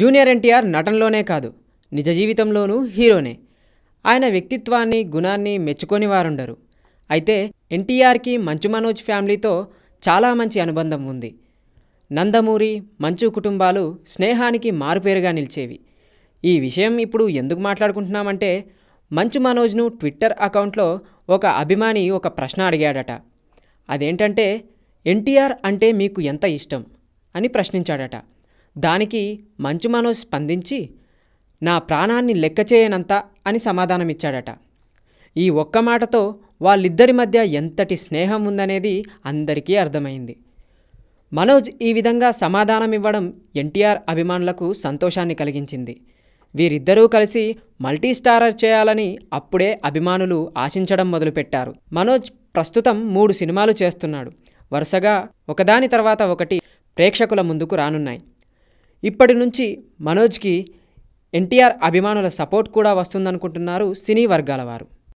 junior NTR నటనలోనే కాదు నిజ జీవితంలోనూ హీరోనే ఆయన వ్యక్తిత్వాన్ని గుణాన్ని మెచ్చుకొని వారుండరు అయితే ఎన్టీఆర్కి మంచు మనోజ్ ఫ్యామిలీతో చాలా మంచి అనుబంధం ఉంది నందమూరి మంచు కుటుంబాలు స్నేహానికి మారుపేరుగా నిలిచేవి ఈ విషయం ఇప్పుడు ఎందుకు మాట్లాడుకుంటున్నామంటే మంచు మనోజ్ను ట్విట్టర్ అకౌంట్లో ఒక అభిమాని ఒక ప్రశ్న అడిగాడట అదేంటంటే ఎన్టీఆర్ అంటే మీకు ఎంత ఇష్టం అని ప్రశ్నించాడట దానికి మంచు మనోజ్ స్పందించి నా ప్రాణాన్ని లెక్క చేయనంత అని సమాధానమిచ్చాడట ఈ ఒక్క మాటతో వాళ్ళిద్దరి మధ్య ఎంతటి స్నేహం ఉందనేది అందరికీ అర్థమైంది మనోజ్ ఈ విధంగా సమాధానం ఇవ్వడం ఎన్టీఆర్ అభిమానులకు సంతోషాన్ని కలిగించింది వీరిద్దరూ కలిసి మల్టీస్టారర్ చేయాలని అప్పుడే అభిమానులు ఆశించడం మొదలుపెట్టారు మనోజ్ ప్రస్తుతం మూడు సినిమాలు చేస్తున్నాడు వరుసగా ఒకదాని తర్వాత ఒకటి ప్రేక్షకుల ముందుకు రానున్నాయి ఇప్పటి నుంచి మనోజ్కి ఎన్టీఆర్ అభిమానుల సపోర్ట్ కూడా వస్తుందనుకుంటున్నారు సినీ వర్గాల వారు